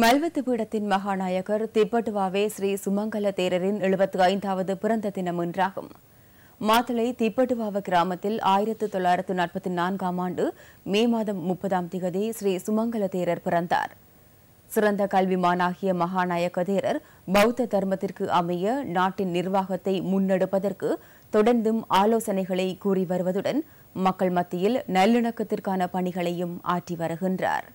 மல்வத்து பீடத்தின் மகாநாயகர் திப்பட்டுவாவே ஸ்ரீ சுமங்கல தேரரின் எழுபத்தி ஐந்தாவது பிறந்த தினம் இன்றாகும் மாத்தளை திப்பட்டுவாவ கிராமத்தில் ஆயிரத்து தொள்ளாயிரத்து நாற்பத்தி நான்காம் ஆண்டு மே மாதம் முப்பதாம் திகதி ஸ்ரீ சுமங்கல தேரர் பிறந்தார் சிறந்த கல்விமானாகிய மகாநாயக தேரர் பௌத்த தர்மத்திற்கு அமைய நாட்டின் நிர்வாகத்தை முன்னெடுப்பதற்கு தொடர்ந்தும் ஆலோசனைகளை கூறி வருவதுடன் மக்கள் மத்தியில் நல்லிணக்கத்திற்கான பணிகளையும் ஆற்றி வருகின்றார்